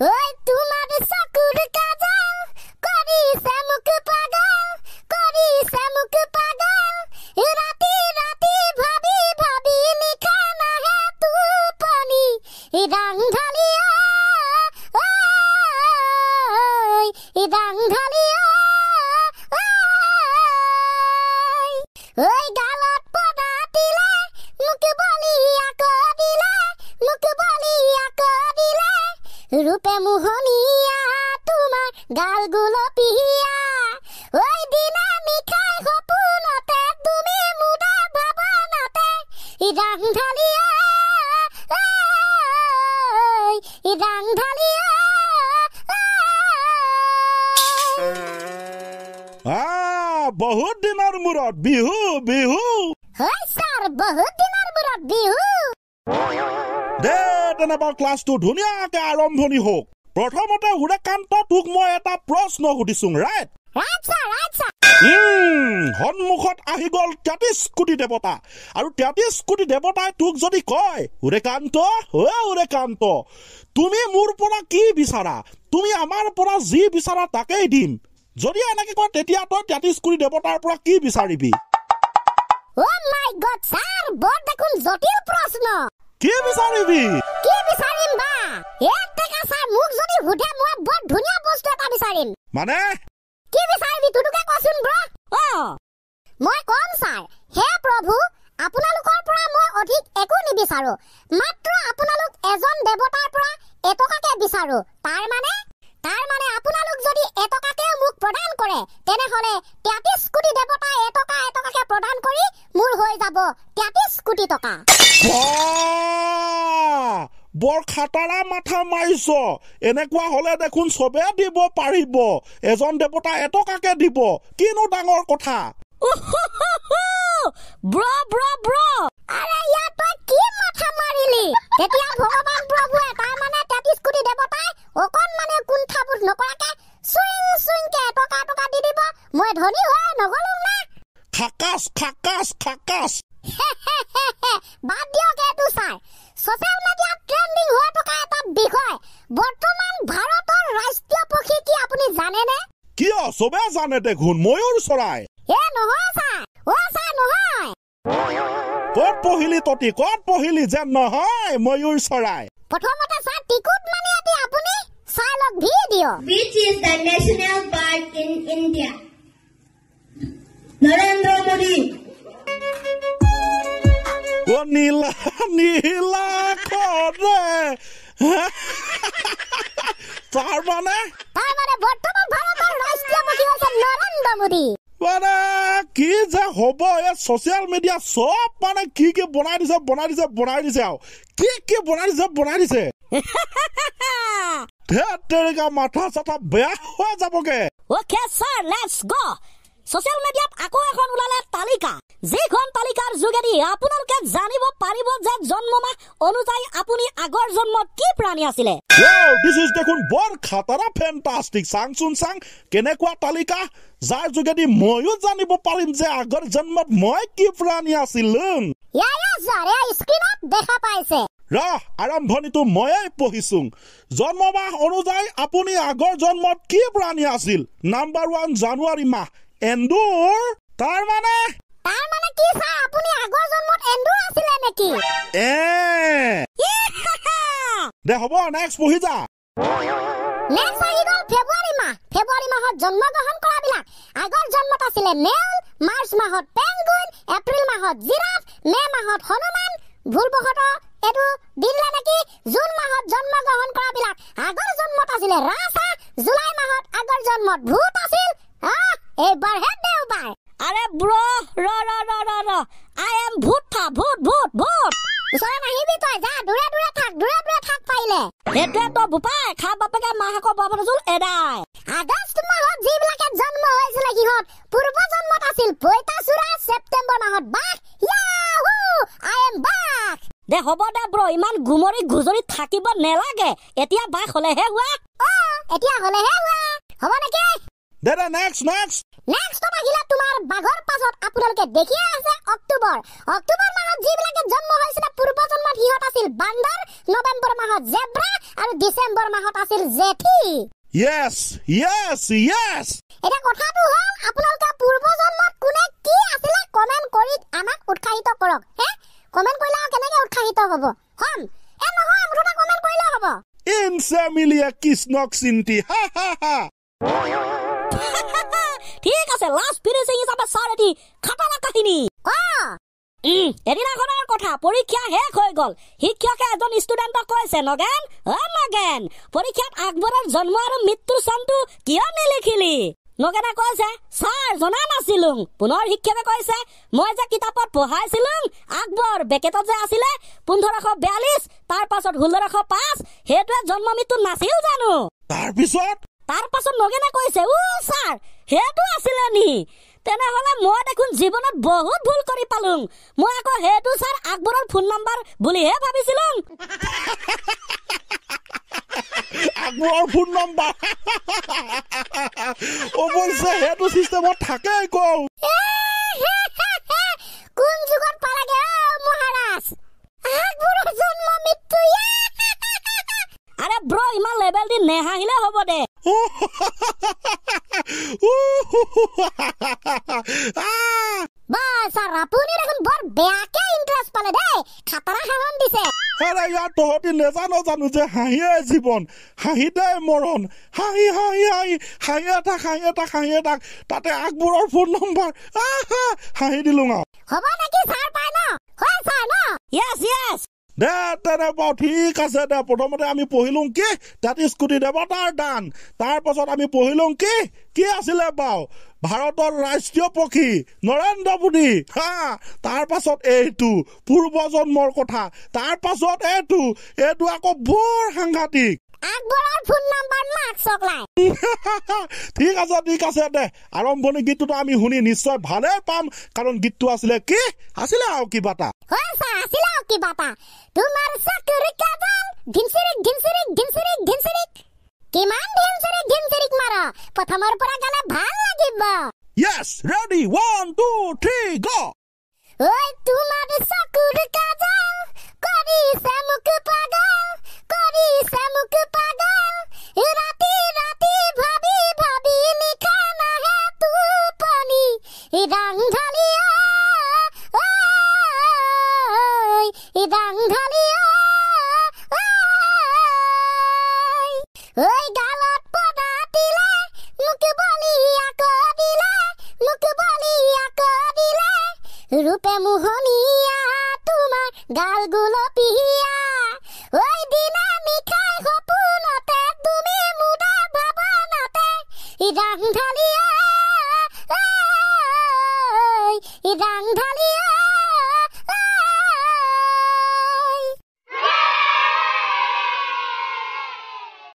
Oi, turma do saco do cagão Coriçamo que pagão Coriçamo que pagão Irati, irati, babi, babi Me cama reto, pony Irandaliã রূপে মোহনিয়া তোমার গালগুলো পিহিয়া ওই দিনে আমি খাই তুমি মুদা ভাবনাতে রাংঢালিয়া রাংঢালিয়া বহুত দিনৰ মূৰত বিহু বিহু হয় ছাৰ বহুত দিনৰ মূৰত বিহু দে গাৰ্ডেন ক্লাছটো ধুনীয়াকৈ আৰম্ভণি হওক প্ৰথমতে সুৰেকান্ত তোক মই এটা প্ৰশ্ন সুধিছো ৰাইট সন্মুখত আহি গল তেত্ৰিশ কোটি দেৱতা আৰু তেত্ৰিশ কোটি দেৱতাই তোক যদি কয় উৰেকান্ত উৰেকান্ত তুমি মোৰ পৰা কি বিচাৰা তুমি আমাৰ পৰা যি বিচাৰা তাকেই দিম যদি এনেকে কয় তেতিয়া তই তেত্ৰিশ কোটি দেৱতাৰ পৰা কি বিচাৰিবি oh কি বিচাৰিবি কি বিচাৰিম বা এতে কাছা মুখ যদি হুদে মই বহুত ধুনিয়া বস্তু এটা বিচাৰিম মানে কি বিচাৰিবি তুতুকে কচুন ব্ৰ অ মই কম ছাৰ হে প্ৰভু আপোনালোকৰ পৰা মই অধিক একো নিবিচাৰো মাত্ৰ আপোনালোক এজন দেৱতাৰ পৰা এটকাকে বিচাৰো তাৰ মানে তাৰ মানে আপোনালোক যদি এটকাকে মোক প্ৰদান কৰে তেনেহলে তেত্ৰিশ কোটি দেৱতাই এটকা এটকাকে প্ৰদান কৰি মোৰ হৈ যাব তেত্ৰিশ কোটি টকা উচ্চ এনেকুৱা হ'লে দেখোন চবে দিব পাৰিব এজন দেৱতা এটকাকে দিব কিনো ডাঙৰ কথা বিষয় বৰ্তমান ভাৰতৰ ৰাষ্ট্ৰীয় পক্ষী কি আপুনি জানেনে কিয় চবে জানে দেখোন ময়ূৰ চৰাই এ নহয় ছাৰ অ ছাৰ নহয় কত পহিলি ততি কত পহিলি যেন নহয় ময়ূৰ চৰাই প্ৰথমতে ছাৰ টিকুট মানে আতি আপুনি ছাৰক ভি দিও which is the national park in India Narendra Modi অ নীলা নীলা খৰে তার মানে তার মানে বর্তমান ভারতের রাষ্ট্রীয় মুখী হয়েছে মোদী মানে কি যে হব এ সোশ্যাল মিডিয়া সব মানে কি কি বনাই দিছে বনাই দিছে বনাই দিছে আও কি কি বনাই দিছে বনাই দিছে তেরেগা মাথা চাথা বেয়া হৈ যাবগে okay sir let's go social মিডিয়াত আকৌ এখন উলালে তালিকা যিখন তালিকাৰ যোগেদি আপোনালোকে জানিব পাৰিব যে জন্ম মাহ অনুযায়ী আপুনি আগৰ জন্ম কি প্ৰাণী আছিলে আৰম্ভণিটো ময়েই পঢ়িছো জন্ম মাহ অনুযায়ী আপুনি আগৰ জন্মত কি প্ৰাণী আছিল নাম্বাৰ ওৱান জানুৱাৰী মাহ এন্দুৰ তাৰমানে এ দে হ'ব নেক্সট পঢ়ি যা নেক্সট আহি গ'ল ফেব্ৰুৱাৰী মাহ ফেব্ৰুৱাৰী মাহত জন্ম গ্ৰহণ কৰাবিলাক আগৰ জন্মত আছিলে মেল মাৰ্চ মাহত পেংগুইন এপ্ৰিল মাহত জিৰাফ মে মাহত হনুমান ভুলবশতঃ এইটো দিলে নেকি জুন মাহত জন্ম গ্ৰহণ কৰাবিলাক আগৰ জন্মত আছিলে ৰাজহাঁহ জুলাই মাহত আগৰ জন্মত ভূত আছিল এইবাৰ হে দেওবাৰ আৰে ব্ৰ ৰ ৰ ৰ ৰ আই এম ভূত থা ভূত ভূত ভূত ওচৰত আহিবি তই যা দূৰে দূৰে থাক দূৰে দূৰে থাক পাৰিলে সেইটোৱে তই ভূপাই খা বাপেকে মাহেকৰ বৰ পাতো এদাই আগষ্ট মাহত যিবিলাকে জন্ম হৈছিলে কিহত পূৰ্ব জন্মত আছিল পইতা চূড়া ছেপ্টেম্বৰ মাহত বাঘ দে হব দে ব্ৰ ইমান ঘুমৰি ঘুজৰি থাকিব নেলাগে এতিয়া বাঘ হলেহে হোৱা অ এতিয়া হলেহে হোৱা হব নেকি দাদা নেক্সট নেক্সট নেক্সট তো আহিলা তোমাৰ বাঘৰ পাছত আপোনালোকে দেখি আছে অক্টোবৰ অক্টোবৰ মাহত যিবিলাকে জন্ম হৈছিল পূৰ্ব জন্মত সিহঁত আছিল বান্দৰ নৱেম্বৰ মাহত জেব্ৰা আৰু ডিচেম্বৰ মাহত আছিল জেঠি ইয়েছ ইয়েছ ইয়েছ এটা কথাটো হ'ল আপোনালোকে পূৰ্ব জন্মত কোনে কি আছিলে কমেণ্ট কৰি আমাক উৎসাহিত কৰক হে কমেণ্ট কৰিলে আৰু কেনেকৈ উৎসাহিত হ'ব হম এ নহয় মুঠতে কমেণ্ট কৰিলে হ'ব ইনচামিলিয়া কৃষ্ণক চিন্তি হা হা হা ঠিক আছে লাষ্ট ফিনিচিং হিচাপে চাৰ এটি খাটালা কাহিনী এদিনাখনৰ জনা নাছিলো পুনৰ শিক্ষকে কৈছে মই যে কিতাপত পঢ়াইছিলো আকবৰ বেকেটত যে আছিলে পোন্ধৰশ বিয়াল্লিছ তাৰ পাছত ষোল্লশ পাঁচ সেইটোৱে জন্ম মৃত্যু নাছিল জানো তাৰ পাছত লগেনে কৈছে ও ছাৰ সেইটো আছিলে নি তেনেহ'লে মই দেখোন জীৱনত বহুত ভুল কৰি পালো মই আকৌ সেইটো ছাৰ আকবৰৰ ফোন নম্বৰ বুলিহে ভাবিছিলো আৰে ব্ৰ ইমান লেবেল দি নেহাহিলে হব দে E তহঁতি নেজানো জানো যে হাঁহিয়ে জীৱন হাঁহি দেই মৰণ হাঁহি হাঁহি হাঁহি হাঁহিয়ে থাক হাঁহিয়ে থাক হাঁহিয়ে থাক তাতে আগবোৰৰ ফোন নম্বৰ হাঁহি দিলো আৰু হ'ব নেকি ঠিক আছে দে প্ৰথমতে আমি পঢ়িলো কি তাতে স্কুটি দেৱতাৰ দান তাৰ পাছত আমি পঢ়িলো কি কি আছিলে বাৰু ভাৰতৰ ৰাষ্ট্ৰীয় পক্ষী নৰেন্দ্ৰ মোদী হা তাৰ পাছত এইটো পূৰ্বজন্মৰ কথা তাৰ পাছত এইটো এইটো আকৌ বৰ সাংঘাতিক আগবঢ়াৰ ফোন নাম্বাৰ মাছক লাই ঠিক আছে ঠিক আছে দে আৰম্ভণি গীতটো আমি শুনি নিশ্চয় ভালে পাম কাৰণ গীতটো আছিলে কি আছিলে আৰু কিবা এটা আছিলে আৰু কিবা এটা তোমাৰ চাকৰি কাবাল ঢিমচিৰি ঢিমচিৰি ঢিমচিৰি ঢিমচিৰি কিমান ঢিমচিৰি ঢিমচিৰি মাৰ প্ৰথমৰ পৰা গালে ভাল লাগিব yes ready one two three go ঐ তোমাৰ চাকৰি কাবাল কৰিছে মোক পাগল কৰিছে মোক ইদাং ধনিয়া ঐ ইদাং ধনিয়া ঐ ঐ গালত পদা দিলে মুখ বলিয়া ক দিলে মুখ বলিয়া ক দিলে রূপে মোহনিয়া তোমার গাল গুলো পিহিয়া ঐ দিনে মিঠাই সপোনতে তুমি মুদা ভাবনতে ইদাং ধনিয়া